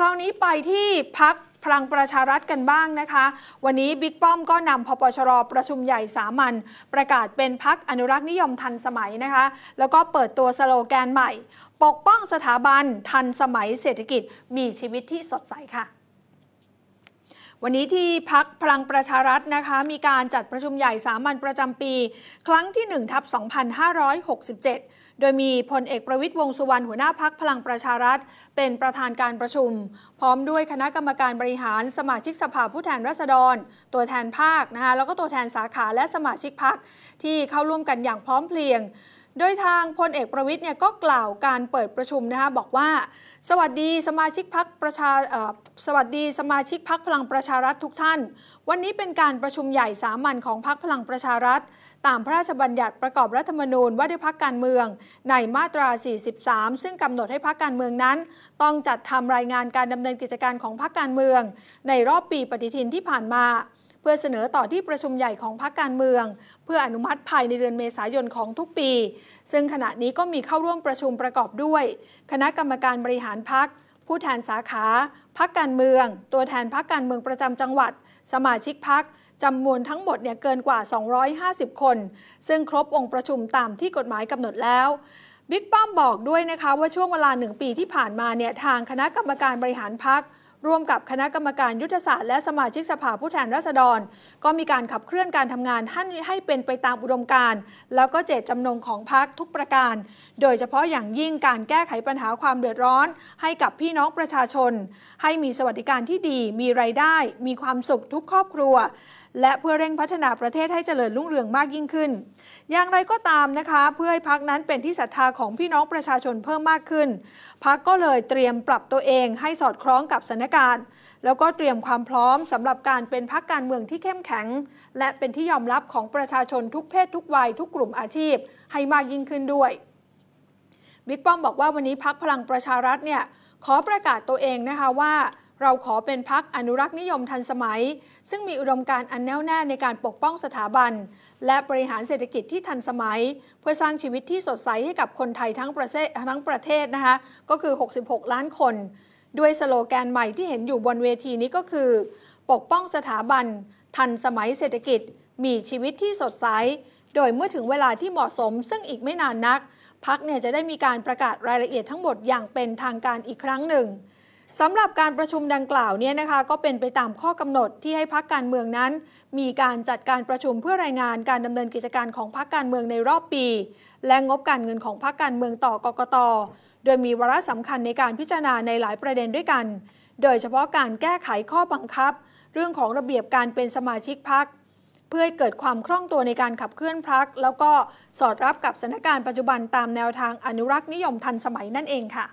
คราวนี้ไปที่พักพลังประชารัฐกันบ้างนะคะ วันนี้บิ๊กป้อมก็นำพปชรประชุมใหญ่สามัญประกาศเป็นพักอนุรักษ์นิยมทันสมัยนะคะ แล้วก็เปิดตัวสโลแกนใหม่ ปกป้องสถาบันทันสมัยเศรษฐกิจมีชีวิตที่สดใสค่ะวันนี้ที่พักพลังประชารัฐนะคะมีการจัดประชุมใหญ่สามัญประจำปี ครั้งที่1ทับ 2567 โดยมีพลเอกประวิทย์วงสุวรรณหัวหน้าพักพลังประชารัฐเป็นประธานการประชุม พร้อมด้วยคณะกรรมการบริหารสมาชิกสภาผู้แทนราษฎร ตัวแทนภาคนะคะแล้วก็ตัวแทนสาขาและสมาชิกพักที่เข้าร่วมกันอย่างพร้อมเพรียงโดยทางพลเอกประวิทย์เนี่ยก็กล่าวการเปิดประชุมนะคะบอกว่าสวัสดีสมาชิกพักประชาสวัสดีสมาชิกพักพลังประชารัฐทุกท่าน วันนี้เป็นการประชุมใหญ่สามัญของพักพลังประชารัฐ ตามพระราชบัญญัติประกอบรัฐธรรมนูญว่าด้วยพักการเมือง ในมาตรา 43 ซึ่งกำหนดให้พักการเมืองนั้น ต้องจัดทำรายงานการดำเนินกิจการของพักการเมือง ในรอบปีปฏิทินที่ผ่านมาเพื่อเสนอต่อที่ประชุมใหญ่ของพรรคการเมือง เพื่ออนุมัติภายในเดือนเมษายนของทุกปี ซึ่งขณะนี้ก็มีเข้าร่วมประชุมประกอบด้วย คณะกรรมการบริหารพรรคผู้แทนสาขาพรรคการเมือง ตัวแทนพรรคการเมืองประจำจังหวัดสมาชิกพรรคจำนวนทั้งหมดเนี่ยเกินกว่า 250 คน ซึ่งครบองค์ประชุมตามที่กฎหมายกำหนดแล้วบิ๊กป้อมบอกด้วยนะคะว่าช่วงเวลาหนึ่งปีที่ผ่านมาเนี่ยทางคณะกรรมการบริหารพรรคร่วมกับ คณะกรรมการยุทธศาสตร์และสมาชิกสภาผู้แทนราษฎร ก็มีการขับเคลื่อนการทำงานท่าน ให้เป็นไปตามอุดมการณ์แล้วก็เจตจำนงของพรรคทุกประการ โดยเฉพาะอย่างยิ่งการแก้ไขปัญหาความเดือดร้อน ให้กับพี่น้องประชาชน ให้มีสวัสดิการที่ดีมีไรายได้ มีความสุขทุกครอบครัว และเพื่อเร่งพัฒนาประเทศให้เจริญรุ่งเรืองมากยิ่งขึ้น อย่างไรก็ตามนะคะ เพื่อให้พักนั้นเป็นที่ศรัทธาของพี่น้องประชาชนเพิ่มมากขึ้นพักก็เลยเตรียมปรับตัวเอง ให้สอดคล้องกับสถานการณ์แล้วก็เตรียมความพร้อมสำหรับการเป็นพักการเมืองที่เข้มแข็ง และเป็นที่ยอมรับของประชาชนทุกเพศทุกวัยทุกกลุ่มอาชีพให้มากยิ่งขึ้นด้วยบิ๊กป้อมบอกว่าวันนี้พักพลังประชารัฐเนี่ย ขอประกาศตัวเองนะคะว่า เราขอเป็นพักอนุรักษ์นิยมทันสมัย ซึ่งมีอุดมการณ์อันแน่วแน่ในการปกป้องสถาบัน และบริหารเศรษฐกิจที่ทันสมัย เพื่อสร้างชีวิตที่สดใสให้กับคนไทยทั้งประเทศทั้งประเทศนะคะก็คือ 66 ล้านคนด้วยสโลแกนใหม่ที่เห็นอยู่บนเวทีนี้ก็คือ ปกป้องสถาบัน ทันสมัยเศรษฐกิจ มีชีวิตที่สดใสโดยเมื่อถึงเวลาที่เหมาะสม ซึ่งอีกไม่นานนักพักเนี่ยจะได้มีการประกาศรายละเอียดทั้งหมดอย่างเป็นทางการอีกครั้งหนึ่งสำหรับการประชุมดังกล่าวเนี่ยนะคะ ก็เป็นไปตามข้อกำหนดที่ให้พักการเมืองนั้น มีการจัดการประชุมเพื่อรายงานการดำเนินกิจการของพักการเมืองในรอบปี และงบการเงินของพักการเมืองต่อกกตโดยมีวาระสำคัญในการพิจารณาในหลายประเด็นด้วยกัน โดยเฉพาะการแก้ไขข้อบังคับ เรื่องของระเบียบการเป็นสมาชิกพรรคเพื่อให้เกิดความคล่องตัวในการขับเคลื่อนพรรคแล้วก็สอดรับกับสถานการณ์ปัจจุบันตามแนวทางอนุรักษ์นิยมทันสมัยนั่นเองค่ะ